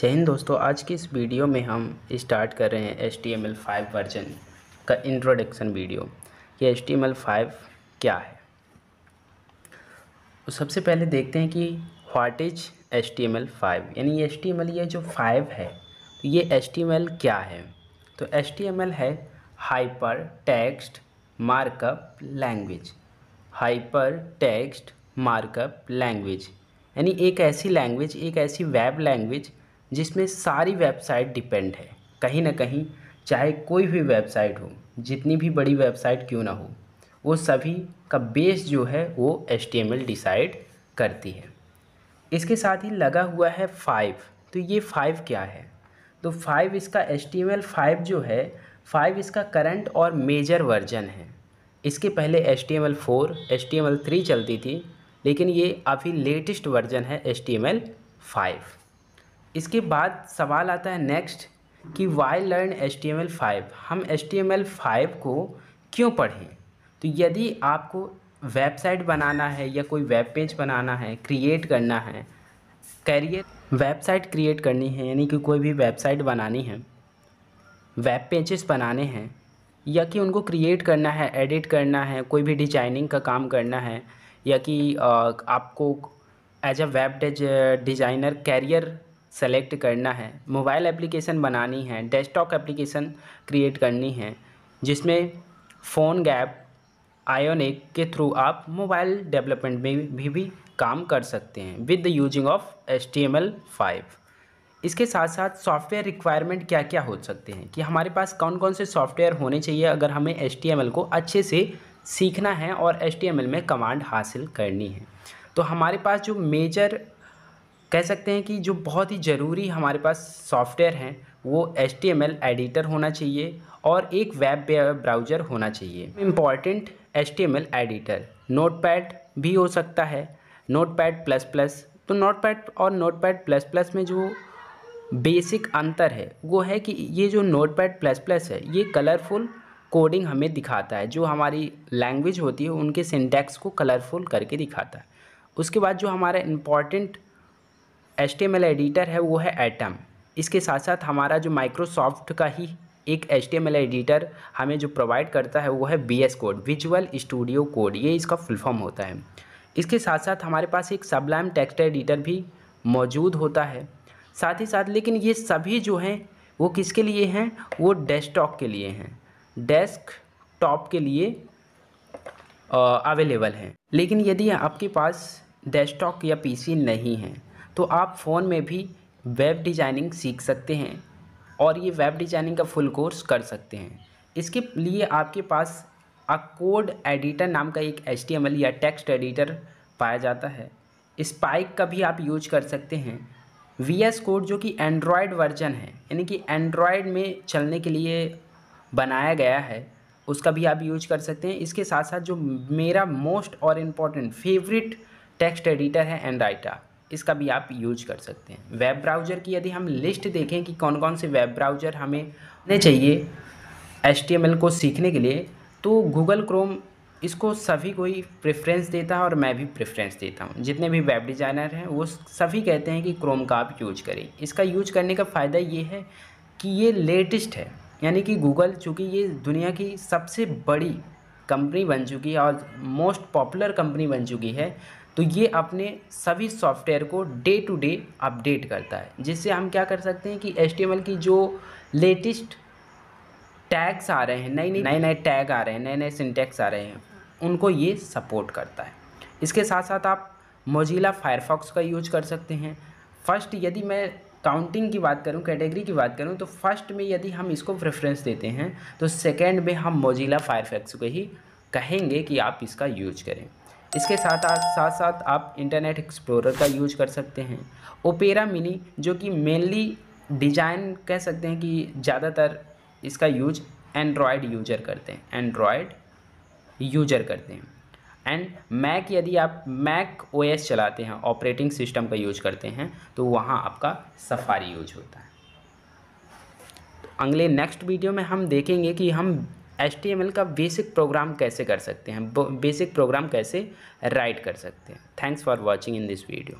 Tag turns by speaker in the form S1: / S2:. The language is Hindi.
S1: चैन दोस्तों आज की इस वीडियो में हम स्टार्ट कर रहे हैं H T M L five version का इंट्रोडक्शन वीडियो ये H T M L five क्या है तो सबसे पहले देखते हैं कि what is H T M L five यानी एच टी एम एल ये जो फाइव है तो ये एच टी एम एल क्या है तो एच टी एम एल है hyper text markup language hyper text markup language यानी एक ऐसी लैंग्वेज एक ऐसी वेब लैंग्वेज जिसमें सारी वेबसाइट डिपेंड है कहीं ना कहीं चाहे कोई भी वेबसाइट हो जितनी भी बड़ी वेबसाइट क्यों ना हो वो सभी का बेस जो है वो एच डिसाइड करती है इसके साथ ही लगा हुआ है फाइव तो ये फाइव क्या है तो फाइव इसका एच टी फाइव जो है फाइव इसका करंट और मेजर वर्जन है इसके पहले H T M L four H T M L three चलती थी लेकिन ये अभी लेटेस्ट वर्जन है H T M L five इसके बाद सवाल आता है नेक्स्ट कि why learn H T M L five हम H T M L five को क्यों पढ़ें तो यदि आपको वेबसाइट बनाना है या कोई वेब पेज बनाना है क्रिएट करना है कैरियर वेबसाइट क्रिएट करनी है यानी कि कोई भी वेबसाइट बनानी है वेब पेजेस बनाने हैं या कि उनको क्रिएट करना है एडिट करना है कोई भी डिजाइनिंग का काम करना है या कि आपको as a web designer career select करना है मोबाइल एप्लीकेशन बनानी है डेस्कटॉप एप्लीकेशन क्रिएट करनी है जिसमें फ़ोन गैप आयोनिक के थ्रू आप मोबाइल डेवलपमेंट में भी, भी काम कर सकते हैं with the using of H T M L five इसके साथ साथ सॉफ्टवेयर रिक्वायरमेंट क्या क्या हो सकते हैं कि हमारे पास कौन कौन से सॉफ्टवेयर होने चाहिए अगर हमें एच टी एम एल को अच्छे से सीखना है और एच टी एम एल में कमांड हासिल करनी है तो हमारे पास जो मेजर कह सकते हैं कि जो बहुत ही ज़रूरी हमारे पास सॉफ्टवेयर हैं वो H T M L editor होना चाहिए और एक वेब ब्राउज़र होना चाहिए important H T M L editor Notepad भी हो सकता है नोट पैड प्लस प्लस तो नोट पैड और नोट पैड प्लस प्लस में जो बेसिक अंतर है वो है कि ये जो नोट पैड प्लस प्लस है ये कलरफुल कोडिंग हमें दिखाता है जो हमारी लैंग्वेज होती है उनके सिंटैक्स को कलरफुल करके दिखाता है उसके बाद जो हमारा इम्पॉर्टेंट एच एडिटर है वो है एटम इसके साथ साथ हमारा जो माइक्रोसॉफ्ट का ही एक एच एडिटर हमें जो प्रोवाइड करता है वो है V S Code Visual Studio Code ये इसका फुल फॉर्म होता है इसके साथ साथ हमारे पास एक सबलाइम टेक्स्ट एडिटर भी मौजूद होता है साथ ही साथ लेकिन ये सभी जो हैं वो किसके लिए हैं वो डेस्कटॉप के लिए हैं डेस्क टॉप के लिए अवेलेबल हैं लेकिन यदि आपके पास डेस्कटॉप या पीसी नहीं है तो आप फ़ोन में भी वेब डिज़ाइनिंग सीख सकते हैं और ये वेब डिज़ाइनिंग का फुल कोर्स कर सकते हैं इसके लिए आपके पास आ कोड एडिटर नाम का एक एच या टेक्स्ट एडिटर पाया जाता है स्पाइक का भी आप यूज कर सकते हैं वी एस कोड जो कि एंड्रॉयड वर्जन है यानी कि एंड्रॉयड में चलने के लिए बनाया गया है उसका भी आप यूज कर सकते हैं इसके साथ साथ जो मेरा मोस्ट और इम्पॉर्टेंट फेवरेट टेक्स्ट एडिटर है एंड्राइटा इसका भी आप यूज कर सकते हैं वेब ब्राउज़र की यदि हम लिस्ट देखें कि कौन कौन से वेब ब्राउज़र हमें होने चाहिए एच को सीखने के लिए तो गूगल क्रोम इसको सभी को ही प्रेफरेंस देता है और मैं भी प्रेफरेंस देता हूँ जितने भी वेब डिज़ाइनर हैं वो सभी कहते हैं कि क्रोम का आप यूज करें इसका यूज करने का फ़ायदा ये है कि ये लेटेस्ट है यानी कि गूगल चूँकि ये दुनिया की सबसे बड़ी कंपनी बन चुकी है और मोस्ट पॉपुलर कंपनी बन चुकी है तो ये अपने सभी सॉफ्टवेयर को डे टू डे अपडेट करता है जिससे हम क्या कर सकते हैं कि एच की जो लेटेस्ट टैग्स आ रहे हैं नई नई नए नए टैग आ रहे हैं नए नए सिंटेक्स आ रहे हैं उनको ये सपोर्ट करता है इसके साथ साथ आप मोजिला फायरफॉक्स का यूज कर सकते हैं फर्स्ट यदि मैं काउंटिंग की बात करूं कैटेगरी की बात करूं तो फर्स्ट में यदि हम इसको प्रेफरेंस देते हैं तो सेकेंड में हम मोजिला फायरफॉक्स को ही कहेंगे कि आप इसका यूज करें इसके साथ आ, साथ साथ आप इंटरनेट एक्सप्लोरर का यूज कर सकते हैं ओपेरा मिनी जो कि मेनली डिजाइन कह सकते हैं कि ज़्यादातर इसका यूज एंड्रॉयड यूजर करते हैं एंड्रॉयड यूजर करते हैं एंड मैक यदि आप मैक ओएस चलाते हैं ऑपरेटिंग सिस्टम का यूज करते हैं तो वहाँ आपका सफारी यूज होता है तो अगले नेक्स्ट वीडियो में हम देखेंगे कि हम एच का बेसिक प्रोग्राम कैसे कर सकते हैं बेसिक प्रोग्राम कैसे राइट कर सकते हैं thanks for watching in this video